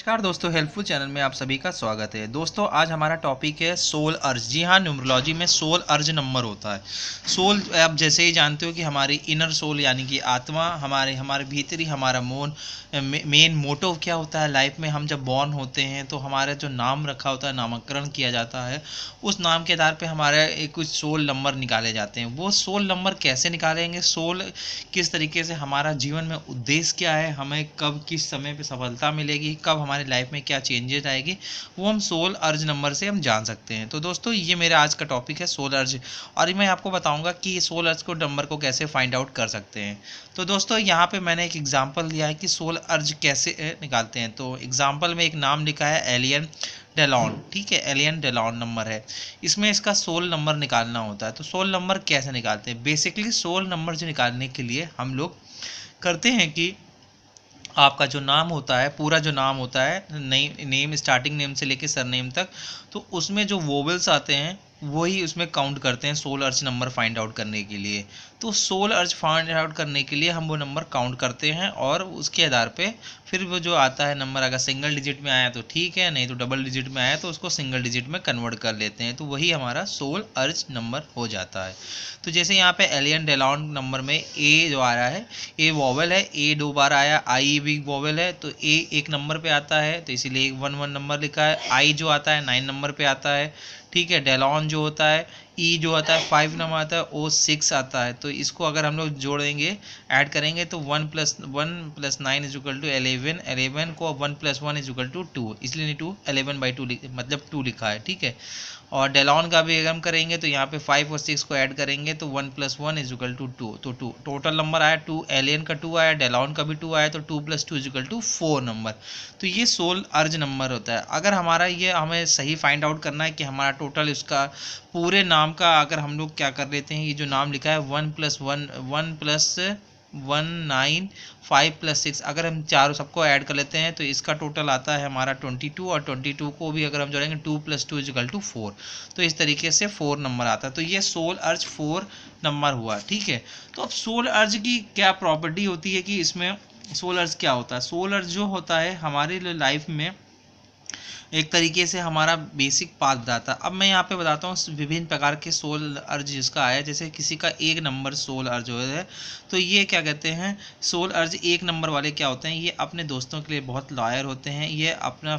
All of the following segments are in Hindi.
नमस्कार दोस्तों हेल्पफुल चैनल में आप सभी का स्वागत है दोस्तों आज हमारा टॉपिक है सोल अर्ज जी हाँ न्यूमरोलॉजी में सोल अर्ज नंबर होता है सोल आप जैसे ही जानते हो कि हमारी इनर सोल यानी कि आत्मा हमारे हमारे भीतरी हमारा मोन मेन मोटो क्या होता है लाइफ में हम जब बॉर्न होते हैं तो हमारा जो नाम रखा होता है नामकरण किया जाता है उस नाम के आधार पर हमारे कुछ सोल नंबर निकाले जाते हैं वो सोल नंबर कैसे निकालेंगे सोल किस तरीके से हमारा जीवन में उद्देश्य क्या है हमें कब किस समय पर सफलता मिलेगी कब हमारे लाइफ में क्या चेंजेस आएगी वो हम सोल अर्ज नंबर से हम जान सकते हैं तो दोस्तों ये मेरा आज का टॉपिक है सोल अर्ज और मैं आपको बताऊँगा कि सोल अर्ज को नंबर को कैसे फाइंड आउट कर सकते हैं तो दोस्तों यहाँ पर मैंने एक एग्ज़ाम्पल दिया है कि सोल अर्ज कैसे निकालते हैं तो एग्ज़ाम्पल में एक नाम लिखा है एलियन डेलॉन ठीक है एलियन डेलॉन नंबर है इसमें इसका सोल नंबर निकालना होता है तो सोल नंबर कैसे निकालते हैं बेसिकली सोल नंबर जो निकालने के लिए हम लोग करते हैं कि आपका जो नाम होता है पूरा जो नाम होता है नेम नेम स्टार्टिंग नेम से लेके सरनेम तक तो उसमें जो वोवेल्स आते हैं वही उसमें काउंट करते हैं सोल अर्ज नंबर फाइंड आउट करने के लिए तो सोल अर्ज फाइंड आउट करने के लिए हम वो नंबर काउंट करते हैं और उसके आधार पे फिर वो जो आता है नंबर अगर सिंगल डिजिट में आया तो ठीक है नहीं तो डबल डिजिट में आया तो उसको सिंगल डिजिट में कन्वर्ट कर लेते हैं तो वही हमारा सोल अर्ज नंबर हो जाता है तो जैसे यहाँ पर एलियन डेलाउन नंबर में ए जो आ रहा है ए वॉवल है ए दो बार आया आई भी वॉवल है तो ए एक नंबर पर आता है तो इसीलिए वन वन नंबर लिखा है आई जो आता है नाइन नंबर पर आता है ठीक है डेलॉन जो होता है ई e जो आता है फाइव नंबर आता है ओ सिक्स आता है तो इसको अगर हम लोग जोड़ेंगे ऐड करेंगे तो one plus one plus nine is equal to eleven eleven को one plus one is equal to two इसलिए नहीं टू एलेवन बाई टू मतलब टू लिखा है ठीक है और डेलॉन का भी अगर हम करेंगे तो यहाँ पे फाइव और सिक्स को ऐड करेंगे तो one plus one is equal to two तो टू टोटल नंबर आया टू एलियन का टू आया डेलॉन का भी टू आया तो two plus two is equal to four number तो ये सोल अर्ज नंबर होता है अगर हमारा ये हमें सही फाइंड आउट करना है कि हमारा टोटल इसका पूरे नाम नाम का अगर हम लोग क्या कर लेते हैं ये जो नाम लिखा है one plus one one plus one nine five plus six अगर हम चारों सबको ऐड कर लेते हैं तो इसका टोटल आता है हमारा ट्वेंटी टू और ट्वेंटी टू को भी अगर हम जोड़ेंगे two plus two is equal to four तो इस तरीके से फोर नंबर आता है तो ये सोल अर्ज फोर नंबर हुआ ठीक है तो अब सोल अर्ज की क्या प्रॉपर्टी होती है कि इसमें सोल अर्ज क्या होता है सोल अर्ज जो होता है हमारे लाइफ में एक तरीके से हमारा बेसिक पाथ डाटा अब मैं यहाँ पे बताता हूँ विभिन्न प्रकार के सोल अर्ज जिसका आया जैसे किसी का एक नंबर सोल अर्ज हो है तो ये क्या कहते हैं सोल अर्ज एक नंबर वाले क्या होते हैं ये अपने दोस्तों के लिए बहुत लॉयर होते हैं ये अपना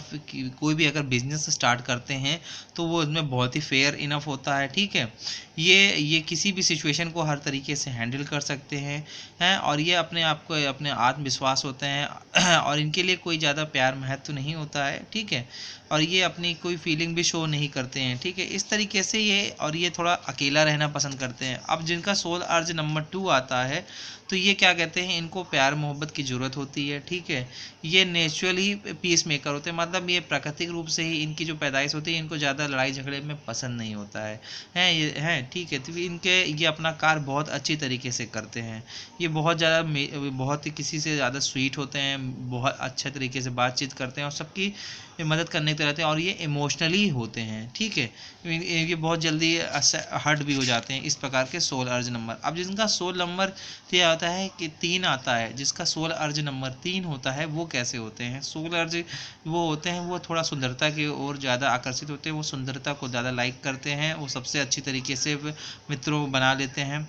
कोई भी अगर बिजनेस स्टार्ट करते हैं तो वो उसमें बहुत ही फेयर इनफ होता है ठीक है ये ये किसी भी सिचुएशन को हर तरीके से हैंडल कर सकते हैं हैं और ये अपने आप को अपने आत्मविश्वास होते हैं और इनके लिए कोई ज़्यादा प्यार महत्व नहीं होता है ठीक है और ये अपनी कोई फीलिंग भी शो नहीं करते हैं ठीक है इस तरीके से ये और ये थोड़ा अकेला रहना पसंद करते हैं अब जिनका सोल अर्ज नंबर टू आता है तो ये क्या कहते हैं इनको प्यार मोहब्बत की ज़रूरत होती है ठीक है ये नेचुरली पीस मेकर होते हैं मतलब ये प्राकृतिक रूप से ही इनकी जो पैदाइश होती है इनको ज़्यादा लड़ाई झगड़े में पसंद नहीं होता है हैं ये हैं ठीक है तो इनके ये अपना कार्य बहुत अच्छी तरीके से करते हैं ये बहुत ज़्यादा बहुत किसी से ज़्यादा स्वीट होते हैं बहुत अच्छे तरीके से बातचीत करते हैं और सबकी ये मदद करने के रहते हैं और ये इमोशनली होते हैं ठीक है ये बहुत जल्दी हर्ट भी हो जाते हैं इस प्रकार के सोल अर्ज नंबर अब जिनका सोल नंबर तो यह आता है कि तीन आता है जिसका सोल अर्ज नंबर तीन होता है वो कैसे होते हैं सोल अर्ज वो होते हैं वो थोड़ा सुंदरता की ओर ज़्यादा आकर्षित होते हैं वो सुंदरता को ज़्यादा लाइक करते हैं वो सबसे अच्छी तरीके से मित्रों बना लेते हैं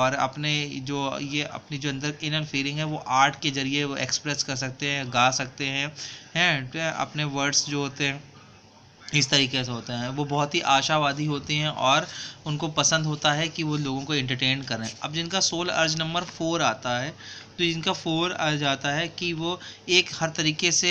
और अपने जो ये अपनी जो अंदर इनर फीलिंग है वो आर्ट के ज़रिए वो एक्सप्रेस कर सकते हैं गा सकते हैं हैं अपने वर्ड्स जो होते हैं इस तरीके से होते हैं वो बहुत ही आशावादी होती हैं और उनको पसंद होता है कि वो लोगों को इंटरटेन करें अब जिनका सोल अर्ज नंबर फोर आता है तो जिनका फोर आ जाता है कि वो एक हर तरीके से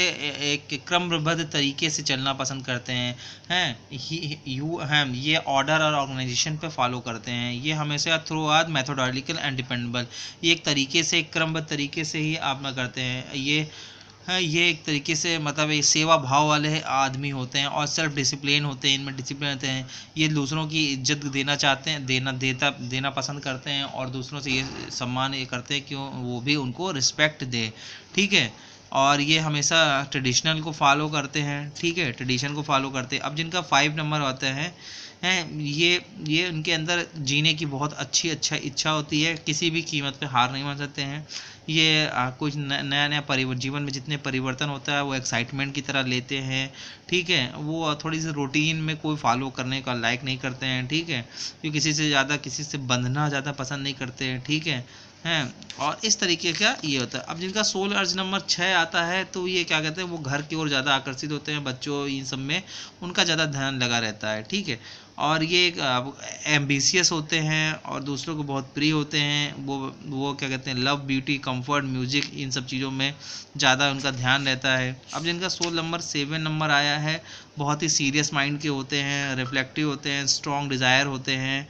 एक क्रमबद्ध तरीके से चलना पसंद करते हैं हैं यू हम ये ऑर्डर और ऑर्गेनाइजेशन पे फॉलो करते हैं ये हमेशा through are methodological and dependable ये एक तरीके से क्रमबद्ध तरीके से ही आप करते हैं ये हाँ, ये एक तरीके से मतलब ये सेवा भाव वाले आदमी होते हैं और सेल्फ डिसिप्लिन होते हैं इनमें डिसिप्लिन होते हैं ये दूसरों की इज्जत देना चाहते हैं देना देता देना पसंद करते हैं और दूसरों से ये सम्मान ये करते हैं कि वो भी उनको रिस्पेक्ट दे ठीक है और ये हमेशा ट्रेडिशनल को फॉलो करते हैं ठीक है ट्रेडिशन को फॉलो करते हैं अब जिनका फाइव नंबर होता है हैं ये ये उनके अंदर जीने की बहुत अच्छी अच्छा इच्छा होती है किसी भी कीमत पे हार नहीं मान सकते हैं ये कुछ नया नया परिवर्तन जीवन में जितने परिवर्तन होता है वो एक्साइटमेंट की तरह लेते हैं ठीक है वो थोड़ी सी रूटीन में कोई फॉलो करने का लाइक नहीं करते हैं ठीक है क्योंकि किसी से ज़्यादा किसी से बंधना ज़्यादा पसंद नहीं करते हैं ठीक है हैं और इस तरीके का ये होता है अब जिनका सोल अर्ज नंबर छः आता है तो ये क्या कहते हैं वो घर की ओर ज़्यादा आकर्षित होते हैं बच्चों इन सब में उनका ज़्यादा ध्यान लगा रहता है ठीक है और ये एक एम्बिशियस होते हैं और दूसरों को बहुत प्रिय होते हैं वो वो क्या कहते हैं लव ब्यूटी कंफर्ट म्यूजिक इन सब चीज़ों में ज़्यादा उनका ध्यान रहता है अब जिनका सोल नंबर सेवन नंबर आया है बहुत ही सीरियस माइंड के होते हैं रिफ्लेक्टिव होते हैं स्ट्रॉन्ग डिज़ायर होते हैं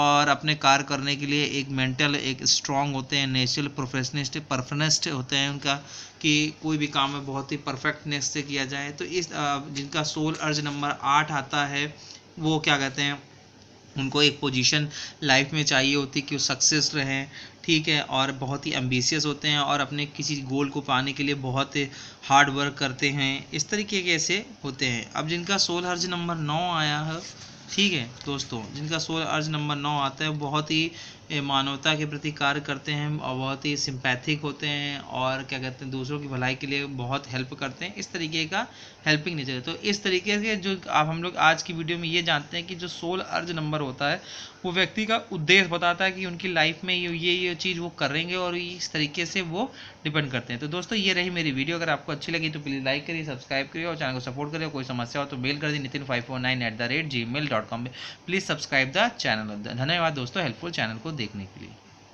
और अपने कार्य करने के लिए एक मेंटल एक स्ट्रॉन्ग होते हैं नेचुरल प्रोफेशनिस्ट परफेक्शनिस्ट होते हैं उनका कि कोई भी काम है बहुत ही परफेक्टनेस से किया जाए तो इस जिनका सोल अर्ज नंबर आठ आता है वो क्या कहते हैं उनको एक पोजीशन लाइफ में चाहिए होती कि वो सक्सेस रहें ठीक है और बहुत ही एम्बिशियस होते हैं और अपने किसी गोल को पाने के लिए बहुत हार्ड वर्क करते हैं इस तरीके के ऐसे होते हैं अब जिनका सोल हर्ज नंबर नौ आया है ठीक है दोस्तों जिनका सोल अर्ज नंबर नौ आता है बहुत ही मानवता के प्रति कार्य करते हैं और बहुत ही सिंपैथिक होते हैं और क्या कहते हैं दूसरों की भलाई के लिए बहुत हेल्प करते हैं इस तरीके का हेल्पिंग नेचर तो इस तरीके से जो आप हम लोग आज की वीडियो में ये जानते हैं कि जो सोल अर्ज नंबर होता है वो व्यक्ति का उद्देश्य बताता है कि उनकी लाइफ में ये ये ये चीज़ वो करेंगे और इस तरीके से वो डिपेंड करते हैं तो दोस्तों ये रही मेरी वीडियो अगर आपको अच्छी लगी तो प्लीज़ लाइक करिए सब्सक्राइब करिए और चैनल को सपोर्ट करिए कोई समस्या हो तो मेल कर दी Nitin five four nine eight the rate gmail dot com please subscribe the channel धन्यवाद दोस्तों हेल्पफुल चैनल को देखने के लिए